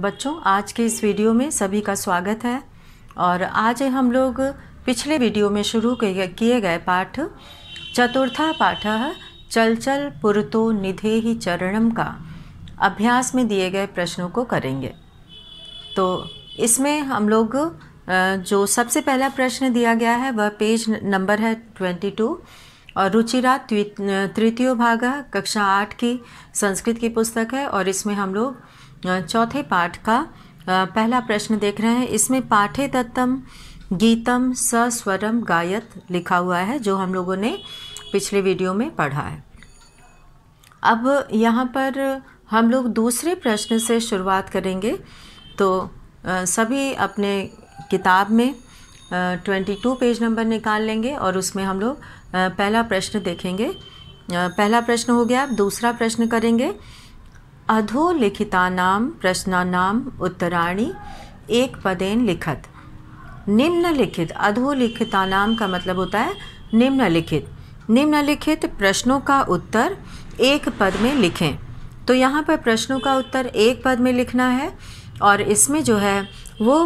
बच्चों आज के इस वीडियो में सभी का स्वागत है और आज हम लोग पिछले वीडियो में शुरू किए गए पाठ चतुर्था पाठ चल चल पुरतो निधे ही चरणम का अभ्यास में दिए गए प्रश्नों को करेंगे तो इसमें हम लोग जो सबसे पहला प्रश्न दिया गया है वह पेज नंबर है ट्वेंटी टू और रुचिरा तृतीय भाग कक्षा आठ की संस्कृत की पुस्तक है और इसमें हम लोग चौथे पाठ का पहला प्रश्न देख रहे हैं इसमें पाठे दत्तम गीतम सस्वरम गायत लिखा हुआ है जो हम लोगों ने पिछले वीडियो में पढ़ा है अब यहाँ पर हम लोग दूसरे प्रश्न से शुरुआत करेंगे तो सभी अपने किताब में ट्वेंटी टू पेज नंबर निकाल लेंगे और उसमें हम लोग पहला प्रश्न देखेंगे पहला प्रश्न हो गया अब दूसरा प्रश्न करेंगे अधोलिखितानां प्रश्नानाम् उत्तराणि एक पदेन लिखत निम्नलिखित अधोलिखितानाम का मतलब होता है निम्नलिखित निम्नलिखित प्रश्नों का उत्तर एक पद में लिखें तो यहाँ पर प्रश्नों का उत्तर एक पद में लिखना है और इसमें जो है वो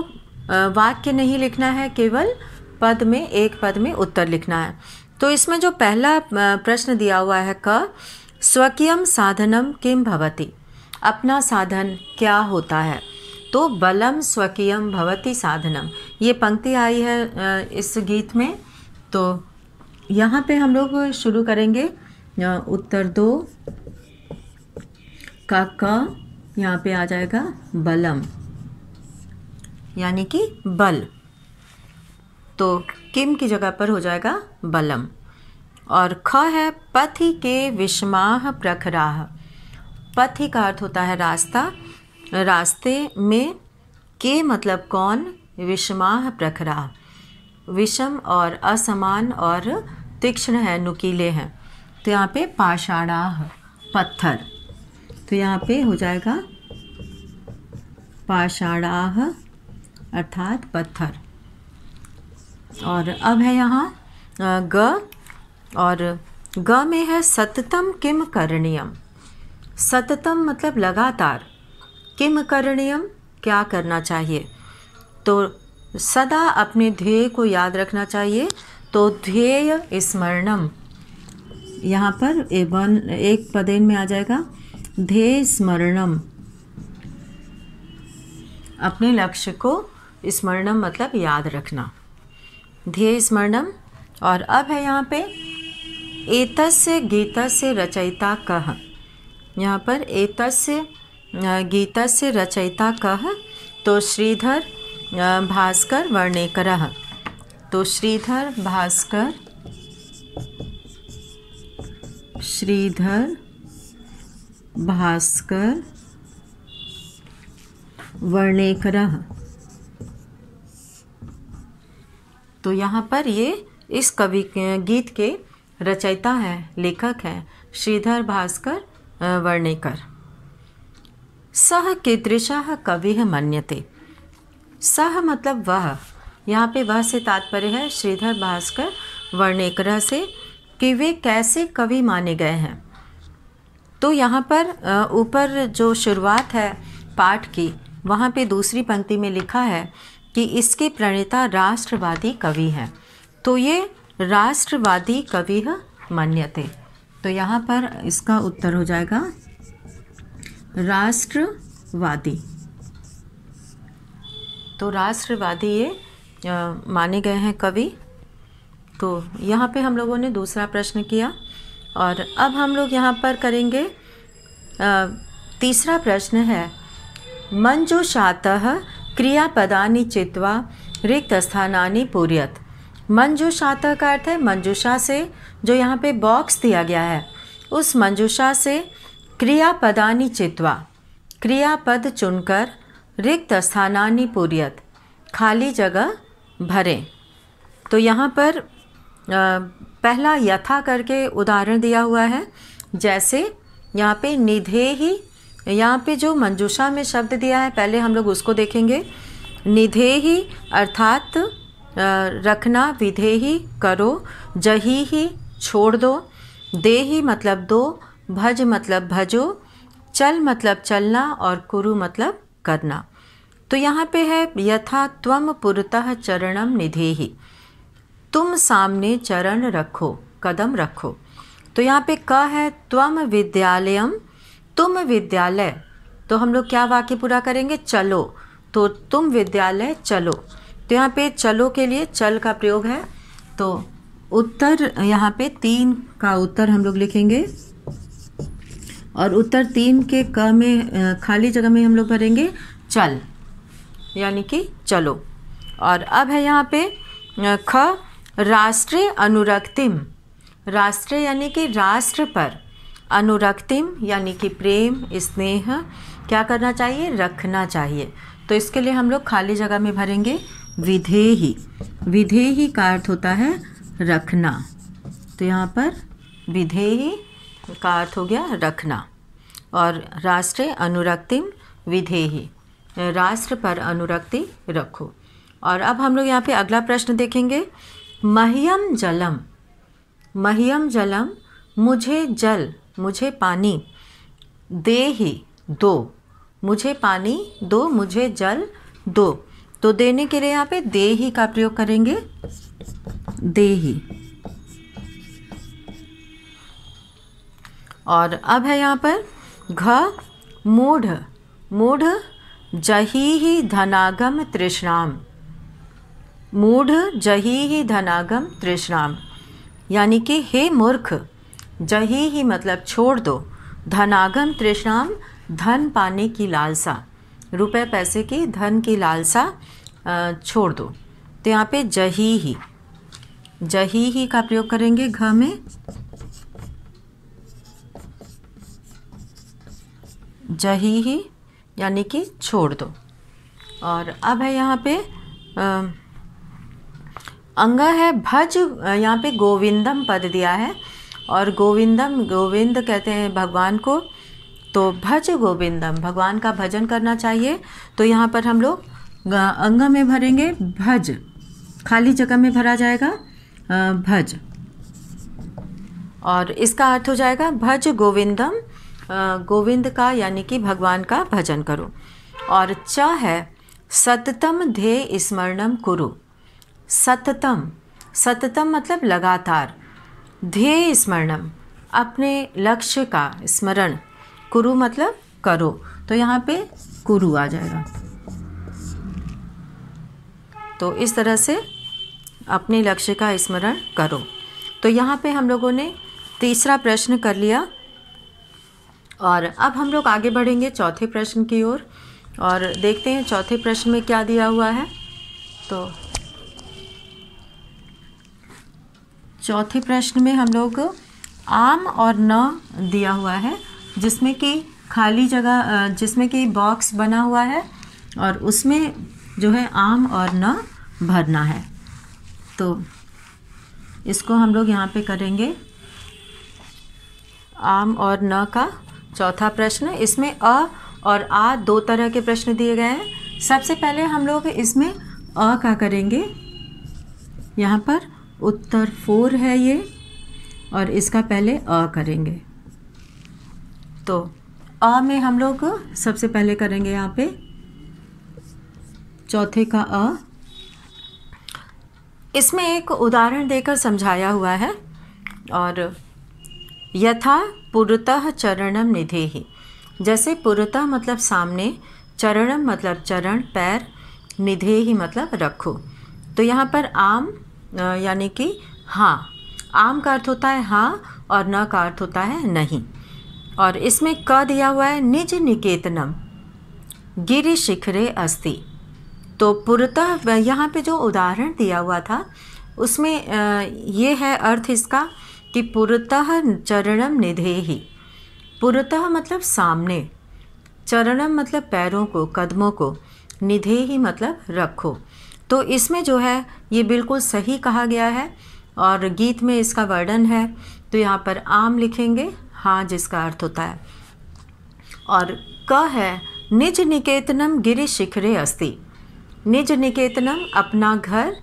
वाक्य नहीं लिखना है केवल पद में एक पद में उत्तर लिखना है तो इसमें जो पहला प्रश्न दिया हुआ है क स्वकीय साधनम किम भवती अपना साधन क्या होता है तो बलम स्वकीयम भवती साधनम ये पंक्ति आई है इस गीत में तो यहाँ पे हम लोग शुरू करेंगे उत्तर दो का क यहाँ पे आ जाएगा बलम यानी कि बल तो किम की जगह पर हो जाएगा बलम और ख है पथि के विषमाह प्रखराह पथ ही का अर्थ होता है रास्ता रास्ते में के मतलब कौन विषमाह प्रखरा विषम और असमान और तीक्ष्ण है नुकीले हैं तो यहाँ पे पाषाणाह पत्थर तो यहाँ पे हो जाएगा पाषाणाह अर्थात पत्थर और अब है यहाँ ग और ग में है सततम किम करणीयम सततम मतलब लगातार किम करणीयम क्या करना चाहिए तो सदा अपने ध्येय को याद रखना चाहिए तो ध्येय स्मरणम यहाँ पर ए वन एक पदेन में आ जाएगा ध्येय स्मरणम अपने लक्ष्य को स्मरणम मतलब याद रखना ध्येय स्मरणम और अब है यहाँ पे एतस्य गीतस्य रचयिता कह यहाँ पर एतस्य गीता से रचयिता कह तो श्रीधर भास्कर वर्णेकर तो श्रीधर भास्कर श्रीधर भास्कर वर्णेकर तो यहाँ पर ये इस कवि गीत के रचयिता हैं लेखक हैं श्रीधर भास्कर वर्णेकर सह कीदृश कवि मन्यते सह मतलब वह यहाँ पे वह से तात्पर्य है श्रीधर भास्कर वर्णेकर से कि वे कैसे कवि माने गए हैं तो यहाँ पर ऊपर जो शुरुआत है पाठ की वहाँ पे दूसरी पंक्ति में लिखा है कि इसके प्रणेता राष्ट्रवादी कवि हैं तो ये राष्ट्रवादी कवि मन्यते तो यहाँ पर इसका उत्तर हो जाएगा राष्ट्रवादी तो राष्ट्रवादी ये माने गए हैं कवि तो यहाँ पे हम लोगों ने दूसरा प्रश्न किया और अब हम लोग यहाँ पर करेंगे आ, तीसरा प्रश्न है मंजुषातः क्रियापदा चित्वा रिक्त स्थानी पूरीयत मंजूषाता का अर्थ है मंजूषा से जो यहाँ पे बॉक्स दिया गया है उस मंजूषा से क्रियापदानी चित्वा क्रियापद चुनकर रिक्त स्थानानी पूरीत खाली जगह भरें तो यहाँ पर पहला यथा करके उदाहरण दिया हुआ है जैसे यहाँ पे निधे ही यहाँ पे जो मंजूषा में शब्द दिया है पहले हम लोग उसको देखेंगे निधे ही अर्थात रखना विधे ही करो जही ही छोड़ दो ही मतलब दो भज मतलब भजो चल मतलब चलना और कुरु मतलब करना तो यहाँ पे है यथा त्वम पुरतः चरणम निधे ही तुम सामने चरण रखो कदम रखो तो यहाँ पे क है त्वम विद्यालयम तुम विद्यालय तो हम लोग क्या वाक्य पूरा करेंगे चलो तो तुम विद्यालय चलो तो यहाँ पे चलो के लिए चल का प्रयोग है तो उत्तर यहाँ पे तीन का उत्तर हम लोग लिखेंगे और उत्तर तीन के क में खाली जगह में हम लोग भरेंगे चल यानी कि चलो और अब है यहाँ पे ख राष्ट्रीय अनुरक्तिम राष्ट्र यानी कि राष्ट्र पर अनुरक्तिम यानी कि प्रेम स्नेह क्या करना चाहिए रखना चाहिए तो इसके लिए हम लोग खाली जगह में भरेंगे विधेही विधेही का अर्थ होता है रखना तो यहाँ पर विधेही का अर्थ हो गया रखना और राष्ट्र अनुरक्तिम विधेही राष्ट्र पर अनुरक्ति रखो और अब हम लोग यहाँ पे अगला प्रश्न देखेंगे मह्यम जलम मह्यम जलम मुझे जल मुझे पानी दे ही दो मुझे पानी दो मुझे जल दो तो देने के लिए यहाँ पे दे ही का प्रयोग करेंगे दे ही और अब है यहाँ पर घ मूढ़ मूढ़ जही ही धनागम तृष्णाम मूढ़ जही ही धनागम तृष्णाम यानी कि हे मूर्ख जही ही मतलब छोड़ दो धनागम तृष्णाम धन पाने की लालसा रुपए पैसे की धन की लालसा छोड़ दो तो यहाँ पे जही ही जही ही का प्रयोग करेंगे घ में जही ही यानी कि छोड़ दो और अब है यहाँ पे आ, अंग है भज यहाँ पे गोविंदम पद दिया है और गोविंदम गोविंद कहते हैं भगवान को तो भज गोविंदम भगवान का भजन करना चाहिए तो यहाँ पर हम लोग अंग में भरेंगे भज खाली जगह में भरा जाएगा भज और इसका अर्थ हो जाएगा भज गोविंदम गोविंद का यानी कि भगवान का भजन करो और च है सततम ध्येय स्मरणम कुरु सततम सततम मतलब लगातार ध्येय स्मरणम अपने लक्ष्य का स्मरण कुरु मतलब करो तो यहाँ पे कुरु आ जाएगा तो इस तरह से अपने लक्ष्य का स्मरण करो तो यहाँ पे हम लोगों ने तीसरा प्रश्न कर लिया और अब हम लोग आगे बढ़ेंगे चौथे प्रश्न की ओर और, और देखते हैं चौथे प्रश्न में क्या दिया हुआ है तो चौथे प्रश्न में हम लोग आम और न दिया हुआ है जिसमें कि खाली जगह जिसमें कि बॉक्स बना हुआ है और उसमें जो है आम और न भरना है तो इसको हम लोग यहाँ पे करेंगे आम और न का चौथा प्रश्न इसमें अ और आ दो तरह के प्रश्न दिए गए हैं सबसे पहले हम लोग इसमें अ का करेंगे यहाँ पर उत्तर फोर है ये और इसका पहले अ करेंगे तो अ में हम लोग सबसे पहले करेंगे यहाँ पे चौथे का अ इसमें एक उदाहरण देकर समझाया हुआ है और यथा पुरतः चरणम निधे ही जैसे पुरतः मतलब सामने चरणम मतलब चरण पैर निधे ही मतलब रखो तो यहाँ पर आम यानी कि हाँ आम का अर्थ होता है हाँ और न का अर्थ होता है नहीं और इसमें क दिया हुआ है निज निकेतनम गिरि शिखरे अस्ति तो पुरतः यहाँ पे जो उदाहरण दिया हुआ था उसमें ये है अर्थ इसका कि पुरतः चरणम निधे ही पुरतः मतलब सामने चरणम मतलब पैरों को कदमों को निधे ही मतलब रखो तो इसमें जो है ये बिल्कुल सही कहा गया है और गीत में इसका वर्णन है तो यहाँ पर आम लिखेंगे हाँ जिसका अर्थ होता है और क है निज निकेतनम गिरि शिखरे अस्ति निज निकेतनम अपना घर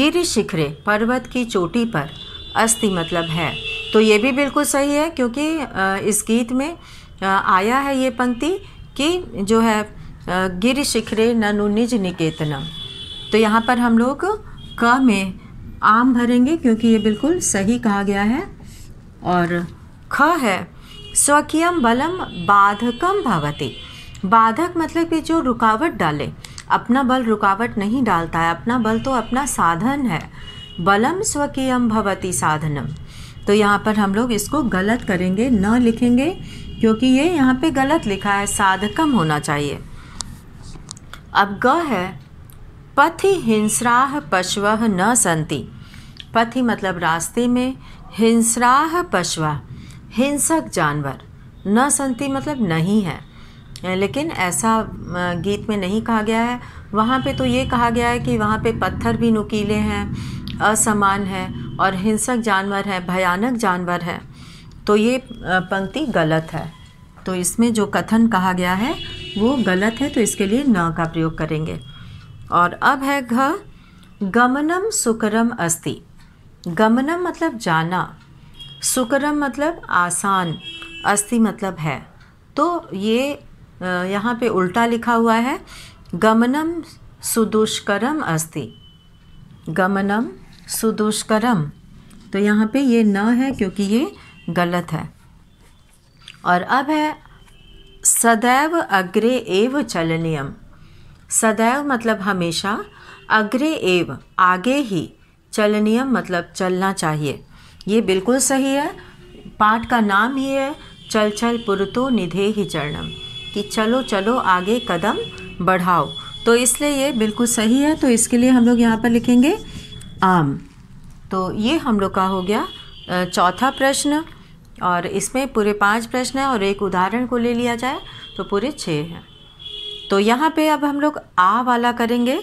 गिरि शिखरे पर्वत की चोटी पर अस्ति मतलब है तो ये भी बिल्कुल सही है क्योंकि इस गीत में आया है ये पंक्ति कि जो है गिरि शिखरे ननु निज निकेतनम तो यहाँ पर हम लोग क में आम भरेंगे क्योंकि ये बिल्कुल सही कहा गया है और ख है स्वकीयम बलम बाधकम भवती बाधक मतलब कि जो रुकावट डाले अपना बल रुकावट नहीं डालता है अपना बल तो अपना साधन है बलम स्वकीयम भवती साधनम तो यहाँ पर हम लोग इसको गलत करेंगे न लिखेंगे क्योंकि ये यहाँ पे गलत लिखा है साधकम होना चाहिए अब ग है पथि हिंसराह पशव न संति पथि मतलब रास्ते में हिंसराह पशवा हिंसक जानवर न संति मतलब नहीं है लेकिन ऐसा गीत में नहीं कहा गया है वहाँ पे तो ये कहा गया है कि वहाँ पे पत्थर भी नुकीले हैं असमान है और हिंसक जानवर है भयानक जानवर है तो ये पंक्ति गलत है तो इसमें जो कथन कहा गया है वो गलत है तो इसके लिए न का प्रयोग करेंगे और अब है घ गमनम सुकरम अस्ति गमनम मतलब जाना सुकरम मतलब आसान अस्थि मतलब है तो ये यहाँ पे उल्टा लिखा हुआ है गमनम सुदुष्करम अस्थि गमनम सुदुष्करम तो यहाँ पे ये न है क्योंकि ये गलत है और अब है सदैव अग्रे एव चलनीयम सदैव मतलब हमेशा अग्रे एव आगे ही चलनीयम मतलब चलना चाहिए ये बिल्कुल सही है पाठ का नाम ही है चल चल पुरतो निधे ही चरणम कि चलो चलो आगे कदम बढ़ाओ तो इसलिए ये बिल्कुल सही है तो इसके लिए हम लोग यहाँ पर लिखेंगे आम तो ये हम लोग का हो गया चौथा प्रश्न और इसमें पूरे पांच प्रश्न हैं और एक उदाहरण को ले लिया जाए तो पूरे छः हैं तो यहाँ पे अब हम लोग आ वाला करेंगे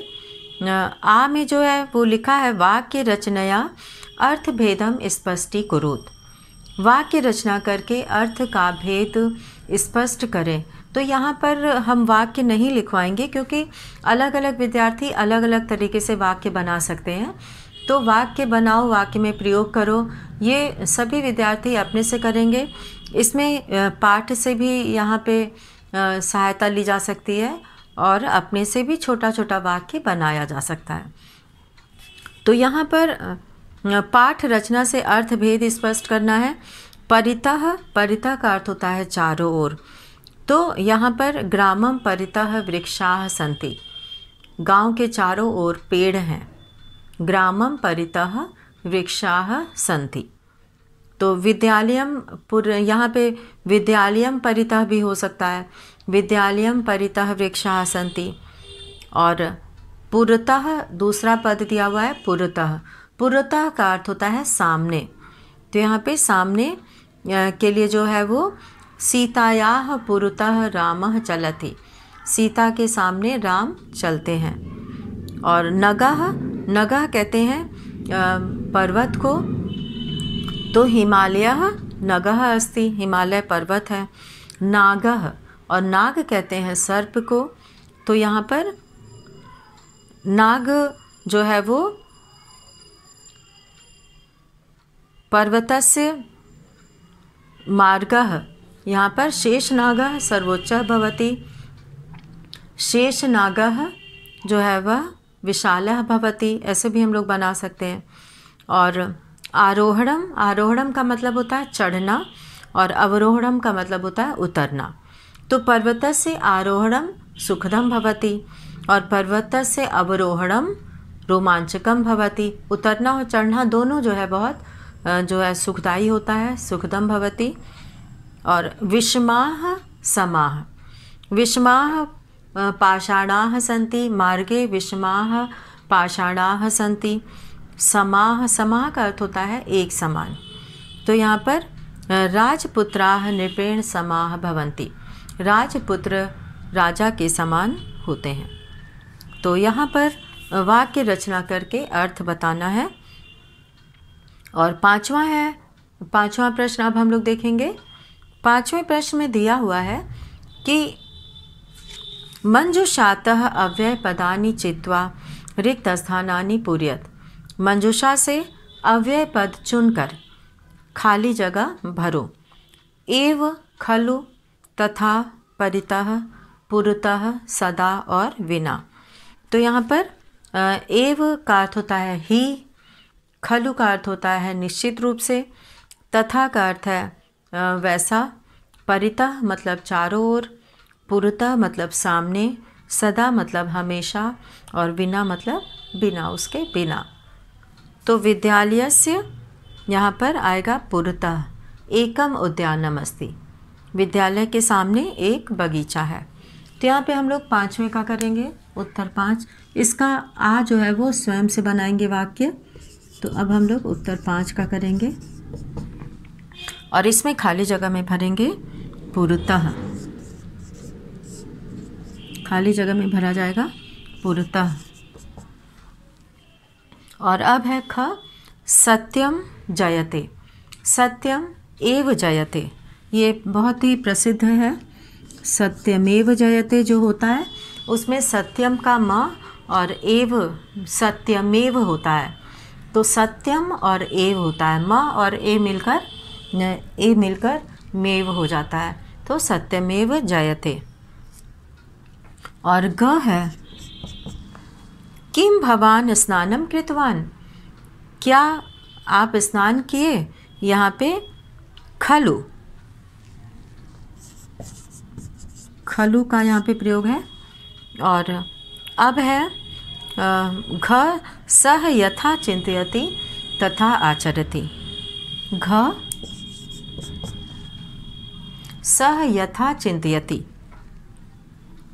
आ में जो है वो लिखा है वाक्य रचनया अर्थ भेदम कुरुत वाक्य रचना करके अर्थ का भेद स्पष्ट करें तो यहाँ पर हम वाक्य नहीं लिखवाएंगे क्योंकि अलग अलग विद्यार्थी अलग अलग तरीके से वाक्य बना सकते हैं तो वाक्य बनाओ वाक्य में प्रयोग करो ये सभी विद्यार्थी अपने से करेंगे इसमें पाठ से भी यहाँ पे सहायता ली जा सकती है और अपने से भी छोटा छोटा वाक्य बनाया जा सकता है तो यहाँ पर पाठ रचना से अर्थ भेद स्पष्ट करना है परितः परितः का अर्थ होता है चारों ओर तो यहाँ पर ग्रामम परितः वृक्षा संति गांव के चारों ओर पेड़ हैं ग्रामम परितः वृक्षा संति तो विद्यालयम पुर यहाँ पे विद्यालयम परितः भी हो सकता है विद्यालयम परितः वृक्षा संति और पुरतः दूसरा पद दिया हुआ है पुरतः पुरता का अर्थ होता है सामने तो यहाँ पे सामने के लिए जो है वो सीताया पुरतः राम चलती सीता के सामने राम चलते हैं और नगह नगह कहते हैं पर्वत को तो हिमालय नगह अस्ति हिमालय पर्वत है नागह और नाग कहते हैं सर्प को तो यहाँ पर नाग जो है वो पर्वतस्य मार्गः यहाँ पर शेषनागः सर्वोच्च भवति शेषनागः जो है वह विशाल भवति ऐसे भी हम लोग बना सकते हैं और आरोहणम आरोहणम का मतलब होता है चढ़ना और अवरोहणम का मतलब होता है उतरना तो पर्वत से आरोहणम सुखदम भवति और पर्वत से अवरोहणम रोमांचकम भवति उतरना और चढ़ना दोनों जो है बहुत जो है सुखदायी होता है सुखदम भवती और विषमाह समाह विषमाह पाषाणाः संति मार्गे विषमाह पाषाणा संति समाह समाह का अर्थ होता है एक समान तो यहाँ पर राजपुत्राह नृपेण समाह भवंती राजपुत्र राजा के समान होते हैं तो यहाँ पर वाक्य रचना करके अर्थ बताना है और पांचवा है पांचवा प्रश्न अब हम लोग देखेंगे पांचवें प्रश्न में दिया हुआ है कि मंजुषातः अव्यय पदा चित्वा रिक्त स्थानानि पूर्यत मंजुषा से अव्यय पद चुनकर खाली जगह भरो एव खलु तथा परितः पुरतः सदा और विना तो यहाँ पर एव का अर्थ होता है ही खलु का अर्थ होता है निश्चित रूप से तथा का अर्थ है वैसा परिता मतलब चारों ओर पुरता मतलब सामने सदा मतलब हमेशा और बिना मतलब बिना उसके बिना तो विद्यालय से यहाँ पर आएगा पुरता एकम उद्यानम अस्ति विद्यालय के सामने एक बगीचा है तो यहाँ पे हम लोग पाँचवें का करेंगे उत्तर पाँच इसका आ जो है वो स्वयं से बनाएंगे वाक्य तो अब हम लोग उत्तर पाँच का करेंगे और इसमें खाली जगह में भरेंगे पूर्वतः खाली जगह में भरा जाएगा पूर्वतः और अब है ख सत्यम जयते सत्यम एव जयते ये बहुत ही प्रसिद्ध है सत्यमेव जयते जो होता है उसमें सत्यम का म और एव सत्यमेव होता है तो सत्यम और एव होता है म और ए मिलकर ए मिलकर मेव हो जाता है तो सत्यमेव जयते और ग है किम भवान स्नानम कृतवान क्या आप स्नान किए यहाँ पे खलु खलु का यहाँ पे प्रयोग है और अब है घ सह यथा चिंतयति तथा आचरति घ सह यथा चिंतयति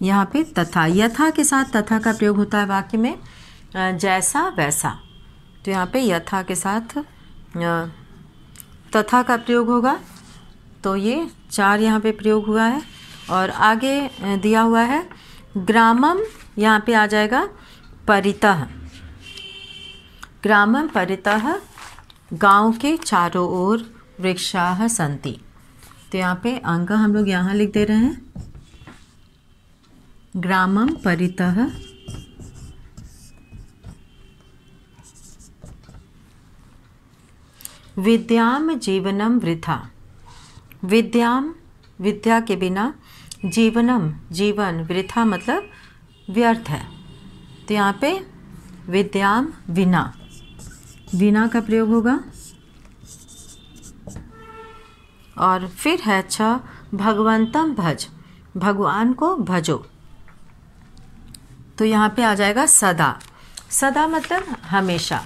यहाँ पे तथा यथा के साथ तथा का प्रयोग होता है वाक्य में जैसा वैसा तो यहाँ पे यथा के साथ तथा का प्रयोग होगा तो ये चार यहाँ पे प्रयोग हुआ है और आगे दिया हुआ है ग्रामम यहाँ पे आ जाएगा परितः ग्रामं परितः गांव के चारों ओर वृक्षा संति तो यहाँ पे अंक हम लोग यहाँ लिख दे रहे हैं ग्रामं परितः विद्याम जीवनम वृथा विद्याम विद्या के बिना जीवनम जीवन वृथा मतलब व्यर्थ है तो यहाँ पे विद्याम बिना बिना का प्रयोग होगा और फिर है छ भगवंतम भज भगवान को भजो तो यहाँ पे आ जाएगा सदा सदा मतलब हमेशा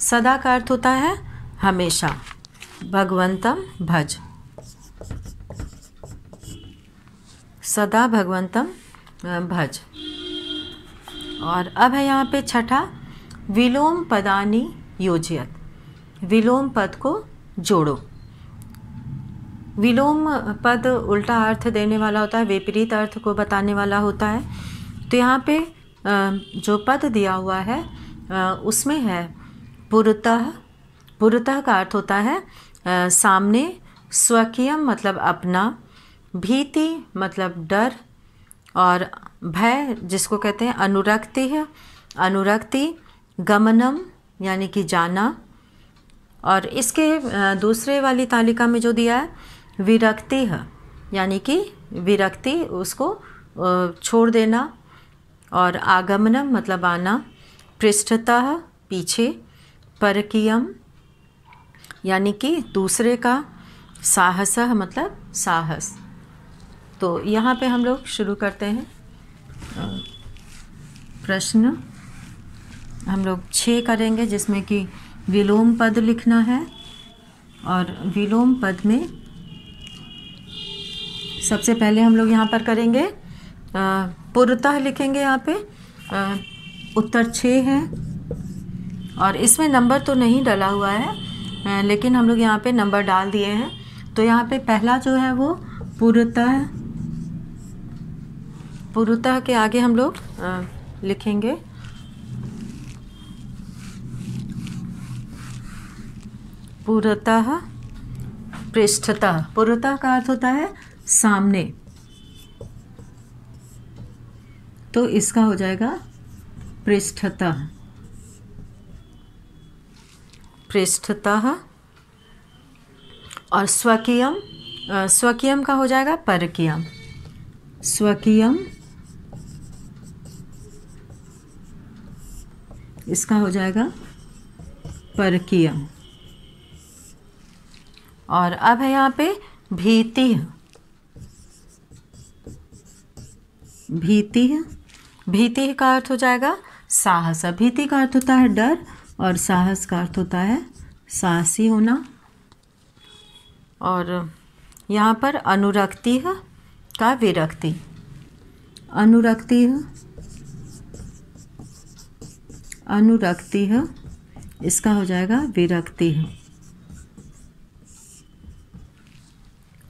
सदा का अर्थ होता है हमेशा भगवंतम भज सदा भगवंतम भज और अब है यहाँ पे छठा विलोम पदानी योजयत विलोम पद को जोड़ो विलोम पद उल्टा अर्थ देने वाला होता है विपरीत अर्थ को बताने वाला होता है तो यहाँ पे जो पद दिया हुआ है उसमें है पुरतः पुरतः का अर्थ होता है सामने स्वकीयम मतलब अपना भीति मतलब डर और भय जिसको कहते हैं अनुरक्ति है अनुरक्ति गमनम यानी कि जाना और इसके दूसरे वाली तालिका में जो दिया है विरक्ति है यानी कि विरक्ति उसको छोड़ देना और आगमनम मतलब आना पृष्ठतः पीछे परकीयम यानी कि दूसरे का साहस मतलब साहस तो यहाँ पे हम लोग शुरू करते हैं प्रश्न हम लोग छः करेंगे जिसमें कि विलोम पद लिखना है और विलोम पद में सबसे पहले हम लोग यहाँ पर करेंगे पूर्वतः लिखेंगे यहाँ पे उत्तर छः है और इसमें नंबर तो नहीं डला हुआ है लेकिन हम लोग यहाँ पे नंबर डाल दिए हैं तो यहाँ पे पहला जो है वो पूर्वतः पूर्वतः के आगे हम लोग लिखेंगे पुरतः पृष्ठता पुरतः का अर्थ होता है सामने तो इसका हो जाएगा पृष्ठता पृष्ठता और स्वकीयम स्वकीयम का हो जाएगा परकीयम स्वकीयम इसका हो जाएगा परकीयम और अब है यहाँ पे भीति भीति भीति का अर्थ हो जाएगा साहस भीति का अर्थ होता है डर और साहस का अर्थ होता है साहसी होना और यहाँ पर अनुरक्ति का विरक्ति अनुरक्ति अनुरक्ति इसका हो जाएगा विरक्ति है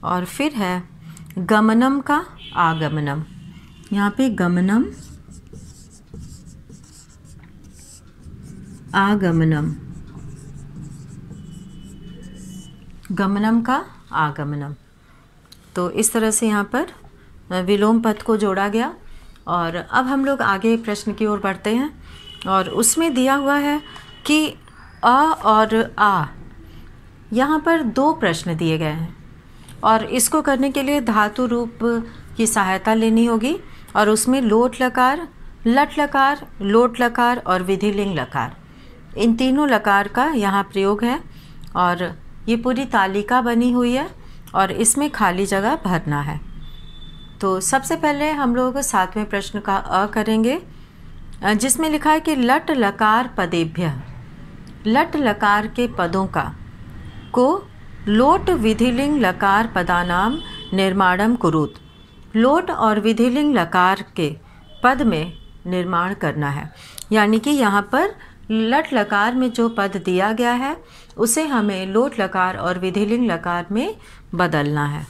और फिर है गमनम का आगमनम यहाँ पे गमनम आगमनम गमनम का आगमनम तो इस तरह से यहाँ पर विलोम पद को जोड़ा गया और अब हम लोग आगे प्रश्न की ओर बढ़ते हैं और उसमें दिया हुआ है कि अ और आ यहाँ पर दो प्रश्न दिए गए हैं और इसको करने के लिए धातु रूप की सहायता लेनी होगी और उसमें लोट लकार लट लकार लोट लकार और विधिलिंग लकार इन तीनों लकार का यहाँ प्रयोग है और ये पूरी तालिका बनी हुई है और इसमें खाली जगह भरना है तो सबसे पहले हम लोग सातवें प्रश्न का अ करेंगे जिसमें लिखा है कि लट लकार पदेभ्य लट लकार के पदों का को लोट विधिलिंग लकार पदानाम निर्माणम कुरुत लोट और विधिलिंग लकार के पद में निर्माण करना है यानी कि यहाँ पर लट लकार में जो पद दिया गया है उसे हमें लोट लकार और विधिलिंग लकार में बदलना है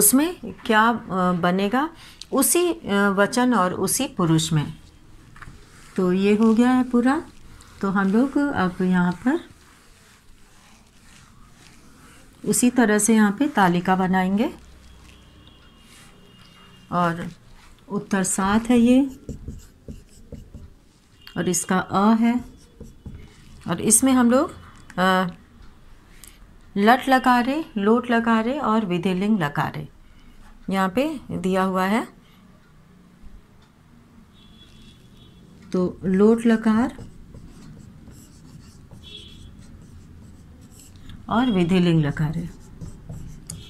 उसमें क्या बनेगा उसी वचन और उसी पुरुष में तो ये हो गया है पूरा तो हम लोग अब यहाँ पर उसी तरह से यहाँ पे तालिका बनाएंगे और उत्तर सात है ये और इसका अ है और इसमें हम लोग लट लकारे लोट लकारे और विधिलिंग लकारे यहाँ पे दिया हुआ है तो लोट लकार और विधि लिंग लकार है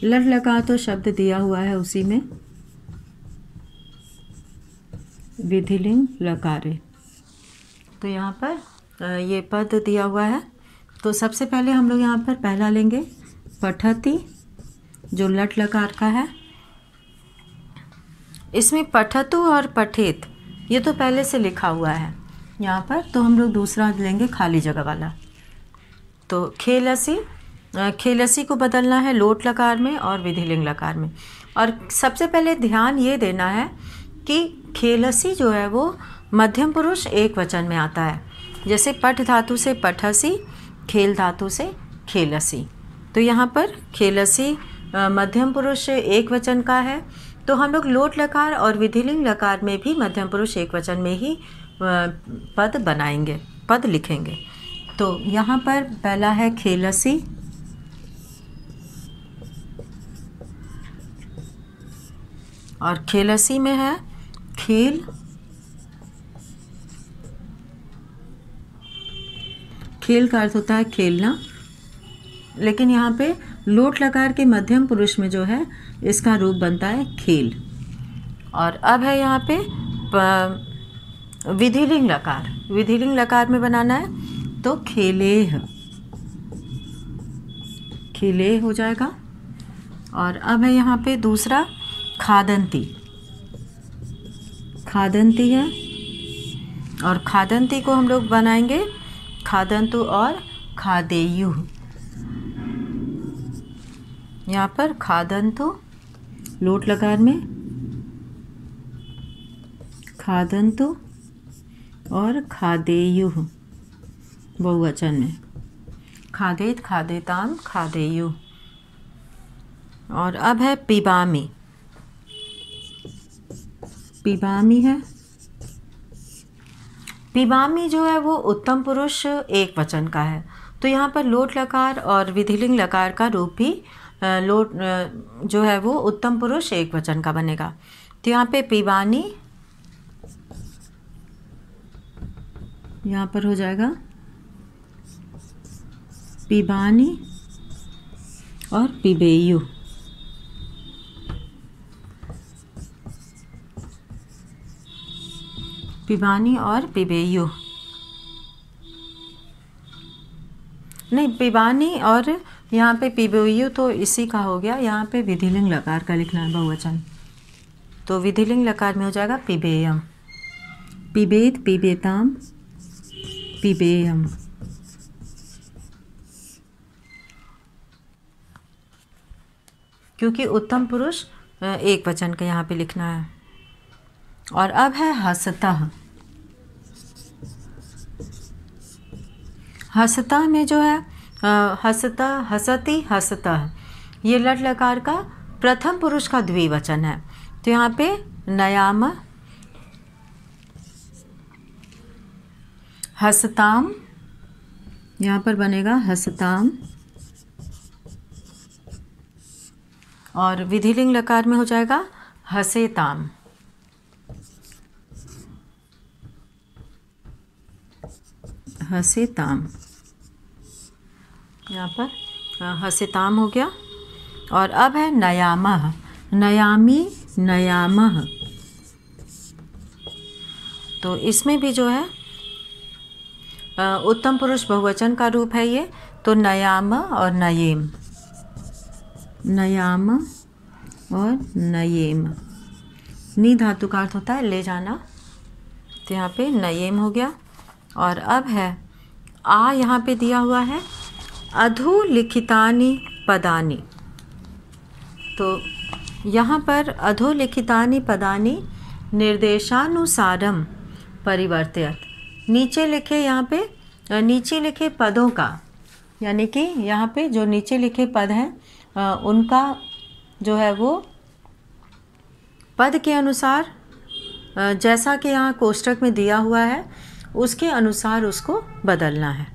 लट लकार तो शब्द दिया हुआ है उसी में विधि लिंग लकारे तो यहाँ पर ये पद दिया हुआ है तो सबसे पहले हम लोग यहाँ पर पहला लेंगे पठती जो लट लकार का है इसमें पठतु और पठेत ये तो पहले से लिखा हुआ है यहाँ पर तो हम लोग दूसरा लेंगे खाली जगह वाला तो खेलसी खेलसी को बदलना है लोट लकार में और विधिलिंग लकार में और सबसे पहले ध्यान ये देना है कि खेलसी जो है वो मध्यम पुरुष एक वचन में आता है जैसे पठ धातु से पठसी खेल धातु से खेलसी तो यहाँ पर खेलसी मध्यम पुरुष एक वचन का है तो हम लोग लोट लकार और विधिलिंग लकार में भी मध्यम पुरुष एक वचन में ही पद बनाएंगे पद लिखेंगे तो यहाँ पर पहला है खेलसी और खेलसी में है खेल खेल का अर्थ होता है खेलना लेकिन यहाँ पे लोट लकार के मध्यम पुरुष में जो है इसका रूप बनता है खेल और अब है यहाँ पे विधिलिंग लकार विधिलिंग लकार में बनाना है तो खेले खेले हो जाएगा और अब है यहाँ पे दूसरा खादंती खादंती है और खादंती को हम लोग बनाएंगे खादंतु और खादेयु यहाँ पर खादंतु लोट लकार में खादंतु और खादेयु बहुवचन में खादेत खादेताम खादेयु और अब है पिबामी पिबामी है पिबामी जो है वो उत्तम पुरुष एक वचन का है तो यहाँ पर लोट लकार और विधिलिंग लकार का रूप भी लोट जो है वो उत्तम पुरुष एक वचन का बनेगा तो यहाँ पे पिबानी यहाँ पर हो जाएगा पिबानी और पिबेयू पिबानी और पिबेयू नहीं पिबानी और यहाँ पे पिबेयू तो इसी का हो गया यहाँ पे विधिलिंग लकार का लिखना है बहुवचन तो विधिलिंग लकार में हो जाएगा पिबेयम पिबेत पिबेताम पिबेयम क्योंकि उत्तम पुरुष एक वचन का यहाँ पे लिखना है और अब है हसतः हसता में जो है हंसता हसती हंसता ये लट लकार का प्रथम पुरुष का द्विवचन है तो यहाँ पे नयाम हसताम यहाँ पर बनेगा हसताम और विधिलिंग लकार में हो जाएगा हसेताम हसेताम यहाँ पर हसेताम हो गया और अब है नयामह नयामी नयामह तो इसमें भी जो है उत्तम पुरुष बहुवचन का रूप है ये तो नयाम और नयेम नयाम और नयेम नी धातु का अर्थ होता है ले जाना तो यहाँ पे नयेम हो गया और अब है आ यहाँ पे दिया हुआ है अधोलिखितानी पदानी तो यहाँ पर अधोलिखितानी पदानी निर्देशानुसारम परिवर्तित नीचे लिखे यहाँ पे नीचे लिखे पदों का यानी कि यहाँ पे जो नीचे लिखे पद हैं उनका जो है वो पद के अनुसार जैसा कि यहाँ कोष्टक में दिया हुआ है उसके अनुसार उसको बदलना है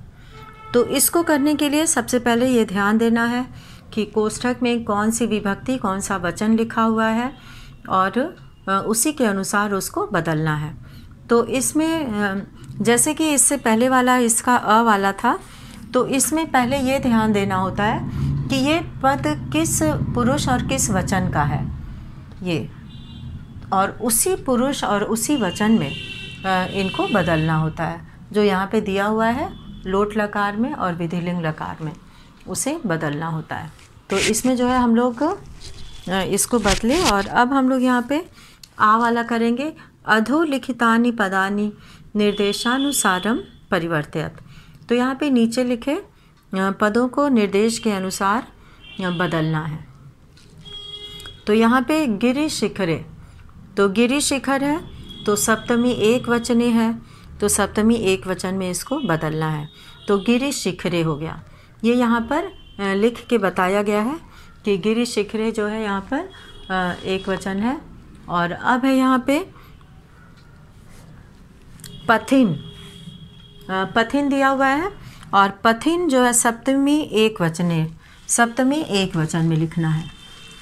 तो इसको करने के लिए सबसे पहले ये ध्यान देना है कि कोष्ठक में कौन सी विभक्ति कौन सा वचन लिखा हुआ है और उसी के अनुसार उसको बदलना है तो इसमें जैसे कि इससे पहले वाला इसका अ वाला था तो इसमें पहले ये ध्यान देना होता है कि ये पद किस पुरुष और किस वचन का है ये और उसी पुरुष और उसी वचन में इनको बदलना होता है जो यहाँ पे दिया हुआ है लोट लकार में और विधिलिंग लकार में उसे बदलना होता है तो इसमें जो है हम लोग इसको बदले और अब हम लोग यहाँ पे आ वाला करेंगे अधोलिखितानी पदानी निर्देशानुसारम परिवर्तित तो यहाँ पे नीचे लिखे पदों को निर्देश के अनुसार बदलना है तो यहाँ पे गिरी शिखरे तो गिरी शिखर है तो सप्तमी एक वचने है तो सप्तमी एक वचन में इसको बदलना है तो गिरि शिखरे हो गया ये यहाँ पर लिख के बताया गया है कि गिरि शिखरे जो है यहाँ पर एक वचन है और अब है यहाँ पे पथिन पथिन दिया हुआ है और पथिन जो है सप्तमी एक वचने सप्तमी एक वचन में लिखना है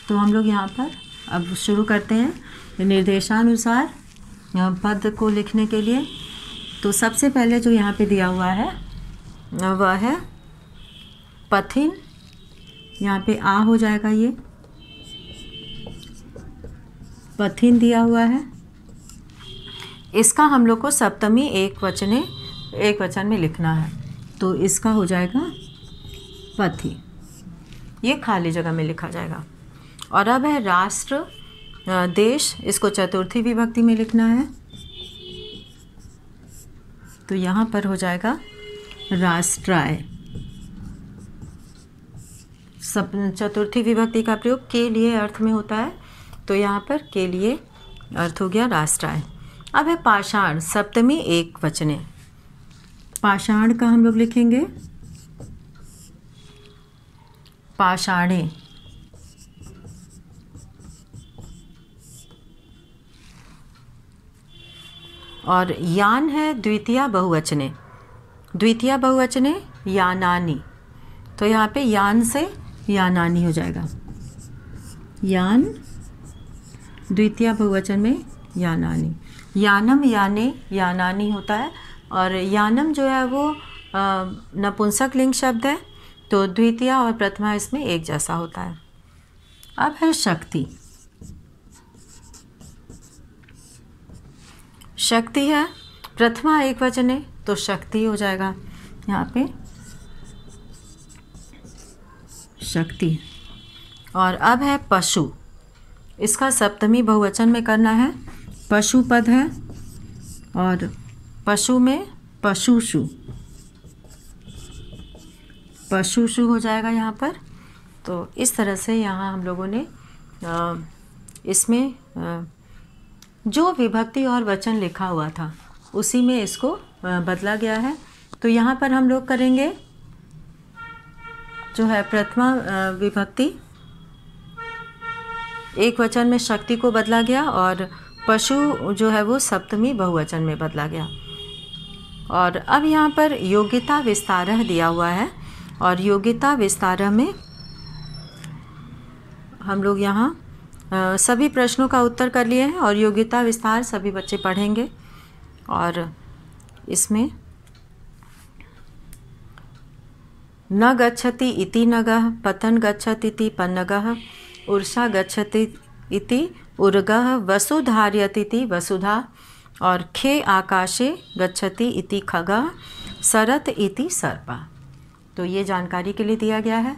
तो हम लोग यहाँ पर अब शुरू करते हैं निर्देशानुसार पद को लिखने के लिए तो सबसे पहले जो यहाँ पे दिया हुआ है वह है पथिन यहाँ पे आ हो जाएगा ये पथिन दिया हुआ है इसका हम लोग को सप्तमी एक वचने एक वचन में लिखना है तो इसका हो जाएगा पथी ये खाली जगह में लिखा जाएगा और अब है राष्ट्र देश इसको चतुर्थी विभक्ति में लिखना है तो यहाँ पर हो जाएगा राष्ट्राय सब चतुर्थी विभक्ति का प्रयोग के लिए अर्थ में होता है तो यहाँ पर के लिए अर्थ हो गया राष्ट्राय अब है पाषाण सप्तमी एक वचने पाषाण का हम लोग लिखेंगे पाषाणे और यान है द्वितीय बहुवचने द्वितीय बहुवचने यानानी तो यहाँ पे यान से यानानी हो जाएगा यान द्वितीय बहुवचन में यानानी यानम याने यानानी होता है और यानम जो है वो नपुंसक लिंग शब्द है तो द्वितीय और प्रथमा इसमें एक जैसा होता है अब है शक्ति शक्ति है प्रथमा एक वचन है तो शक्ति हो जाएगा यहाँ पे शक्ति और अब है पशु इसका सप्तमी बहुवचन में करना है पशु पद है और पशु में पशुशु पशुशु हो जाएगा यहाँ पर तो इस तरह से यहाँ हम लोगों ने इसमें जो विभक्ति और वचन लिखा हुआ था उसी में इसको बदला गया है तो यहाँ पर हम लोग करेंगे जो है प्रथमा विभक्ति एक वचन में शक्ति को बदला गया और पशु जो है वो सप्तमी बहुवचन में बदला गया और अब यहाँ पर योग्यता विस्तार दिया हुआ है और योग्यता विस्तार में हम लोग यहाँ सभी प्रश्नों का उत्तर कर लिए हैं और योग्यता विस्तार सभी बच्चे पढ़ेंगे और इसमें न गच्छति इति नग पतन गच्छति इति पन्नगः उर्षा गच्छति इति उर्गः वसुधार्यति वसुधा और खे आकाशे गच्छति इति खगः सरत इति सर्पा तो ये जानकारी के लिए दिया गया है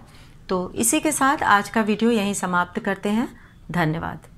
तो इसी के साथ आज का वीडियो यहीं समाप्त करते हैं धन्यवाद